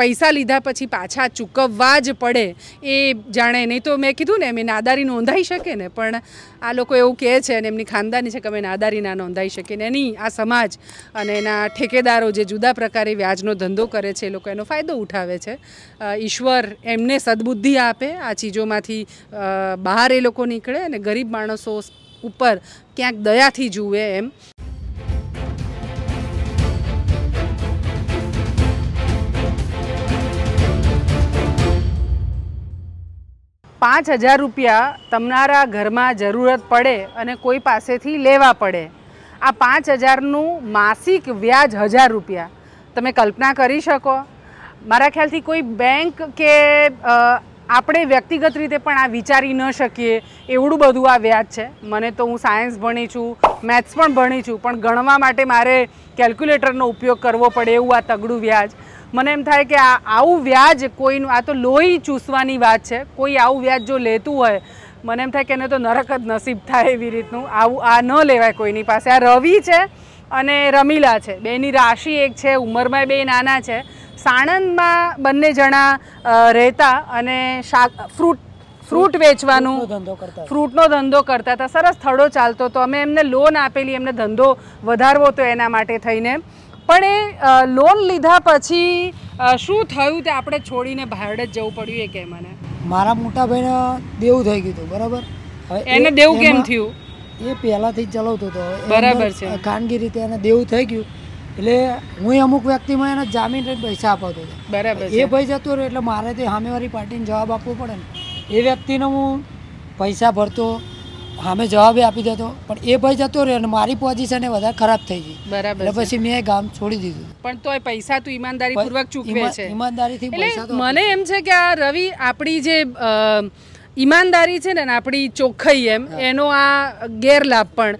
પૈસા લીધા પછી પાછા ચૂકવવા જ પડે એ જાણે નહીં તો મેં કીધું ને એમ નાદારી નોંધાઈ શકે ને પણ આ લોકો એવું કહે છે અને એમની ખાનદાની છે કે અમે નાદારી ના નોંધાઈ શકીએ ને નહીં આ સમાજ અને એના ઠેકેદારો જે જુદા પ્રકારે વ્યાજનો ધંધો કરે છે એ લોકો એનો ફાયદો ઉઠાવે છે ઈશ્વર એમને સદબુદ્ધિ આપે આ ચીજોમાંથી બહાર એ લોકો નીકળે અને ગરીબ માણસો ઉપર ક્યાંક દયાથી જુએ એમ પાંચ હજાર રૂપિયા તમારા ઘરમાં જરૂરત પડે અને કોઈ પાસેથી લેવા પડે આ પાંચ હજારનું માસિક વ્યાજ હજાર રૂપિયા તમે કલ્પના કરી શકો મારા ખ્યાલથી કોઈ બેંક કે આપણે વ્યક્તિગત રીતે પણ આ વિચારી ન શકીએ એવડું બધું આ વ્યાજ છે મને તો હું સાયન્સ ભણી છું મેથ્સ પણ ભણી છું પણ ગણવા માટે મારે કેલ્ક્યુલેટરનો ઉપયોગ કરવો પડે એવું આ તગડું વ્યાજ મને એમ થાય કે આ આવું વ્યાજ કોઈનું આ તો લોહી ચૂસવાની વાત છે કોઈ આવું વ્યાજ જો લેતું હોય મને એમ થાય કે એને તો નરક જ નસીબ થાય એવી રીતનું આવું આ ન લેવાય કોઈની પાસે આ રવિ છે અને રમીલા છે બેની રાશિ એક છે ઉંમરમાં બે નાના છે સાણંદમાં બંને જણા રહેતા અને શાક ફ્રૂટ ફ્રૂટ વેચવાનું ફ્રૂટનો ધંધો કરતા હતા સરસ થડો ચાલતો હતો અમે એમને લોન આપેલી એમને ધંધો વધારવો તો એના માટે થઈને પણ એ લોન લીધા પછી શું થયું તે આપણે છોડીને ભારડ જ જવું પડ્યું એ કે મને મારા મોટા ભાઈને દેવું થઈ ગયું હતું બરાબર હવે એને દેવું કેમ થયું એ પહેલાંથી જ ચલાવતો હતો બરાબર છે ખાનગી રીતે એને દેવું થઈ ગયું એટલે હું અમુક વ્યક્તિમાં એને જામીન રેટ પૈસા આપતો હતો બરાબર એ ભાઈ જતો રહ્યો એટલે મારે તે સામેવાળી પાર્ટીને જવાબ આપવો પડે ને એ વ્યક્તિનો હું પૈસા ભરતો સામે જવાબે આપી દેતો પણ એ ભાઈ જતો રહ્યો અને મારી પોઝિશન એ વધારે ખરાબ થઈ ગઈ બરાબર પછી મેં ગામ છોડી દીધું પણ તોય પૈસા તું ઈમાનદારી પૂર્વક ચૂકવે છે ઈમાનદારીથી પૈસા મને એમ છે કે આ રવિ આપણી જે ઈમાનદારી છે ને આપણી ચોખ્ખાઈ એમ એનો આ ગેરલાભ પણ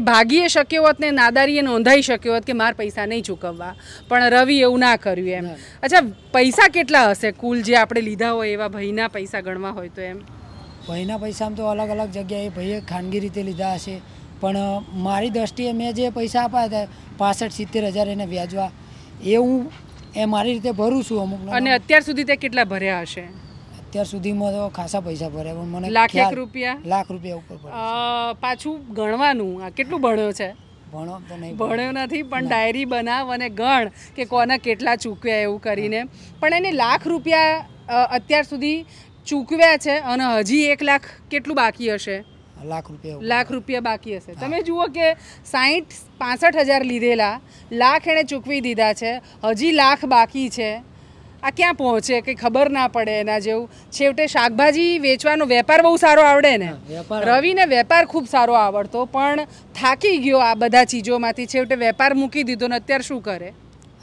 એ ભાગીએ શક્યો હોત ને નાદારીએ નોંધાઈ શક્યો હોત કે મારા પૈસા નહીં ચૂકવવા પણ રવિ એવું ના કર્યું એમ અચ્છા પૈસા કેટલા હશે કુલ જે આપણે લીધા હોય એવા ભાઈના પૈસા ગણવા હોય તો એમ ભાઈના પૈસામાં તો અલગ અલગ જગ્યાએ ભાઈએ ખાનગી રીતે લીધા હશે પણ મારી દ્રષ્ટિએ મેં જે પૈસા આપ્યા હતા પાસઠ સિત્તેર હજાર એને વ્યાજવા એ હું એ મારી રીતે ભરું છું અમુક અને અત્યાર સુધી તે કેટલા ભર્યા હશે અત્યાર સુધીમાં તો ખાસા પૈસા ભર્યા પણ મને લાખ રૂપિયા લાખ રૂપિયા ઉપર પાછું ગણવાનું આ કેટલું ભણ્યો છે ભણો તો નહીં ભણ્યો નથી પણ ડાયરી બનાવ અને ગણ કે કોના કેટલા ચૂક્યા એવું કરીને પણ એને લાખ રૂપિયા અત્યાર સુધી ચૂકવ્યા છે અને હજી એક લાખ કેટલું બાકી હશે લાખ રૂપિયા લાખ રૂપિયા બાકી હશે તમે જુઓ કે સાઠ પાસઠ હજાર લીધેલા લાખ એણે ચૂકવી દીધા છે હજી લાખ બાકી છે આ ક્યાં પહોંચે કંઈ ખબર ના પડે એના જેવું છેવટે શાકભાજી વેચવાનો વેપાર બહુ સારો આવડે ને રવિને વેપાર ખૂબ સારો આવડતો પણ થાકી ગયો આ બધા ચીજોમાંથી છેવટે વેપાર મૂકી દીધો ને અત્યારે શું કરે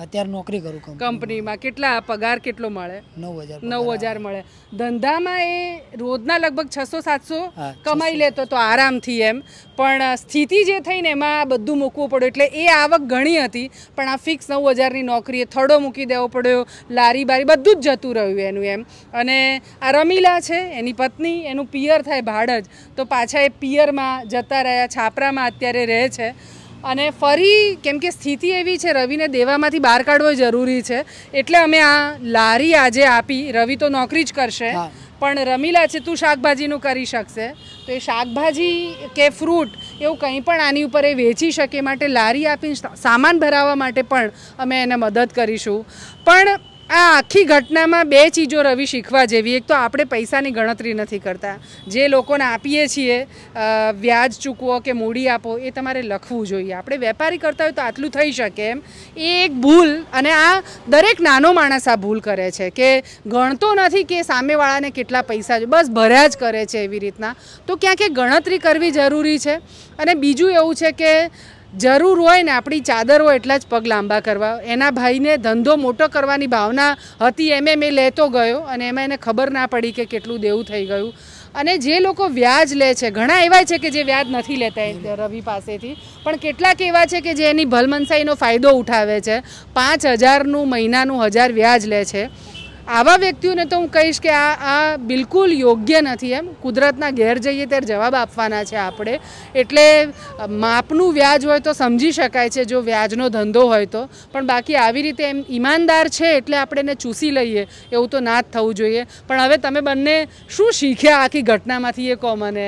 અત્યારે નોકરી કરું કંપનીમાં કેટલા પગાર કેટલો મળે નવ હજાર નવ હજાર મળે ધંધામાં એ રોજના લગભગ છસો સાતસો કમાઈ લેતો તો આરામથી એમ પણ સ્થિતિ જે થઈને એમાં બધું મૂકવું પડ્યું એટલે એ આવક ઘણી હતી પણ આ ફિક્સ નવ હજારની નોકરીએ થડો મૂકી દેવો પડ્યો લારી બારી બધું જ જતું રહ્યું એનું એમ અને આ રમીલા છે એની પત્ની એનું પિયર થાય ભાડજ તો પાછા એ પિયરમાં જતા રહ્યા છાપરામાં અત્યારે રહે છે અને ફરી કેમ કે સ્થિતિ એવી છે રવિને દેવામાંથી બહાર કાઢવો જરૂરી છે એટલે અમે આ લારી આજે આપી રવિ તો નોકરી જ કરશે પણ રમીલા છે તું શાકભાજીનું કરી શકશે તો એ શાકભાજી કે ફ્રૂટ એવું કંઈ પણ આની ઉપર એ વેચી શકે માટે લારી આપીને સામાન ભરાવવા માટે પણ અમે એને મદદ કરીશું પણ આ આખી ઘટનામાં બે ચીજો રવિ શીખવા જેવી એક તો આપણે પૈસાની ગણતરી નથી કરતા જે લોકોને આપીએ છીએ વ્યાજ ચૂકવો કે મૂડી આપો એ તમારે લખવું જોઈએ આપણે વેપારી કરતા હોય તો આટલું થઈ શકે એમ એ એક ભૂલ અને આ દરેક નાનો માણસ આ ભૂલ કરે છે કે ગણતો નથી કે સામેવાળાને કેટલા પૈસા બસ ભર્યા જ કરે છે એવી રીતના તો ક્યાંક ગણતરી કરવી જરૂરી છે અને બીજું એવું છે કે જરૂર હોય ને આપણી ચાદર હોય એટલા જ પગ લાંબા કરવા એના ભાઈને ધંધો મોટો કરવાની ભાવના હતી એમ એમ એ લેતો ગયો અને એમાં એને ખબર ના પડી કે કેટલું દેવું થઈ ગયું અને જે લોકો વ્યાજ લે છે ઘણા એવા છે કે જે વ્યાજ નથી લેતા રવિ પાસેથી પણ કેટલાક એવા છે કે જે એની ભલમનસાઈનો ફાયદો ઉઠાવે છે પાંચ હજારનું મહિનાનું હજાર વ્યાજ લે છે આવા વ્યક્તિઓને તો હું કહીશ કે આ આ બિલકુલ યોગ્ય નથી એમ કુદરતના ઘેર જઈએ ત્યારે જવાબ આપવાના છે આપણે એટલે માપનું વ્યાજ હોય તો સમજી શકાય છે જો વ્યાજનો ધંધો હોય તો પણ બાકી આવી રીતે એમ ઈમાનદાર છે એટલે આપણે એને ચૂસી લઈએ એવું તો ના જ થવું જોઈએ પણ હવે તમે બંને શું શીખ્યા આખી ઘટનામાંથી એ કહો મને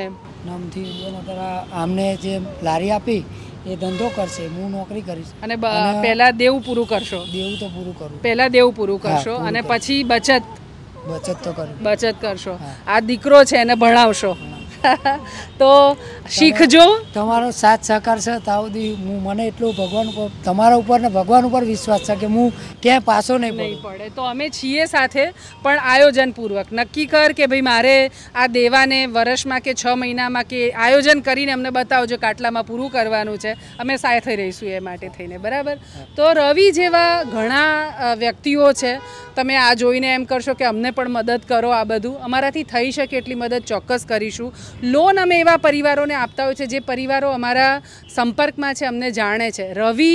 આમને જે લારી આપી એ ધંધો કરશે હું નોકરી કરીશ અને પહેલા દેવું પૂરું કરશો દેવું તો પૂરું કરું પહેલા દેવું પૂરું કરશો અને પછી બચત બચત તો કરું બચત કરશો આ દીકરો છે એને ભણાવશો તો શીખજો તમારો સાથ સહકાર છે તાવદી હું મને એટલું ભગવાન તમારા ઉપર ને ભગવાન ઉપર વિશ્વાસ છે કે હું ક્યાંય પાછો નહીં પડે તો અમે છીએ સાથે પણ આયોજનપૂર્વક નક્કી કર કે ભાઈ મારે આ દેવાને વર્ષમાં કે છ મહિનામાં કે આયોજન કરીને અમને બતાવજો કાટલામાં પૂરું કરવાનું છે અમે સાથે રહીશું એ માટે થઈને બરાબર તો રવિ જેવા ઘણા વ્યક્તિઓ છે તમે આ જોઈને એમ કરશો કે અમને પણ મદદ કરો આ બધું અમારાથી થઈ શકે એટલી મદદ ચોક્કસ કરીશું લોન અમે એવા પરિવારોને આપતા હોય છે જે પરિવારો અમારા સંપર્કમાં છે અમને જાણે છે રવિ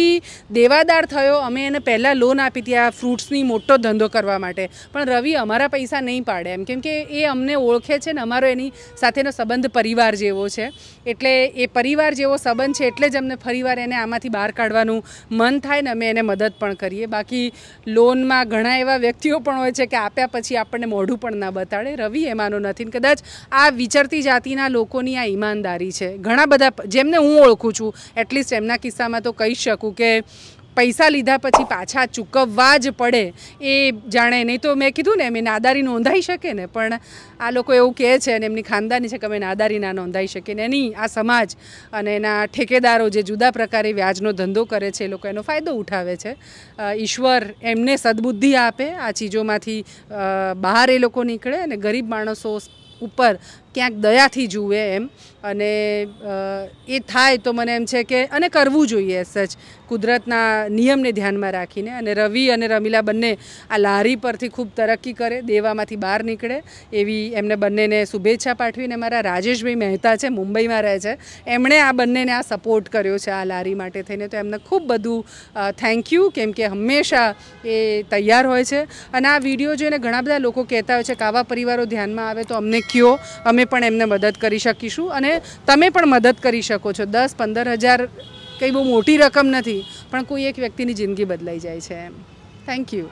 દેવાદાર થયો અમે એને પહેલાં લોન આપી હતી આ ફ્રૂટ્સની મોટો ધંધો કરવા માટે પણ રવિ અમારા પૈસા નહીં પાડે એમ કેમ કે એ અમને ઓળખે છે ને અમારો એની સાથેનો સંબંધ પરિવાર જેવો છે એટલે એ પરિવાર જેવો સંબંધ છે એટલે જ અમને ફરીવાર એને આમાંથી બહાર કાઢવાનું મન થાય ને અમે એને મદદ પણ કરીએ બાકી લોનમાં ઘણા એવા વ્યક્તિઓ પણ હોય છે કે આપ્યા પછી આપણને મોઢું પણ ના બતાડે રવિ એમાંનો નથી કદાચ આ વિચરતી જાતિ જ્ઞાતિના લોકોની આ ઈમાનદારી છે ઘણા બધા જેમને હું ઓળખું છું એટલીસ્ટ એમના કિસ્સામાં તો કહી શકું કે પૈસા લીધા પછી પાછા ચૂકવવા જ પડે એ જાણે નહીં તો મેં કીધું ને એમ નાદારી નોંધાઈ શકે ને પણ આ લોકો એવું કહે છે અને એમની ખાનદાની છે કે અમે નાદારી ના નોંધાઈ શકે ને નહીં આ સમાજ અને એના ઠેકેદારો જે જુદા પ્રકારે વ્યાજનો ધંધો કરે છે એ લોકો એનો ફાયદો ઉઠાવે છે ઈશ્વર એમને સદબુદ્ધિ આપે આ ચીજોમાંથી બહાર એ લોકો નીકળે અને ગરીબ માણસો ઉપર ક્યાંક દયાથી જુએ એમ અને એ થાય તો મને એમ છે કે અને કરવું જોઈએ સચ કુદરતના નિયમને ધ્યાનમાં રાખીને અને રવિ અને રમીલા બંને આ લારી પરથી ખૂબ તરક્કી કરે દેવામાંથી બહાર નીકળે એવી એમને બંનેને શુભેચ્છા પાઠવીને મારા રાજેશભાઈ મહેતા છે મુંબઈમાં રહે છે એમણે આ બંનેને આ સપોર્ટ કર્યો છે આ લારી માટે થઈને તો એમને ખૂબ બધું થેન્ક યુ કેમ કે હંમેશા એ તૈયાર હોય છે અને આ વિડીયો જોઈને ઘણા બધા લોકો કહેતા હોય છે કાવા પરિવારો ધ્યાનમાં આવે તો અમને શક્યો અમે પણ એમને મદદ કરી શકીશું અને તમે પણ મદદ કરી શકો છો દસ પંદર હજાર કંઈ બહુ મોટી રકમ નથી પણ કોઈ એક વ્યક્તિની જિંદગી બદલાઈ જાય છે એમ થેન્ક યુ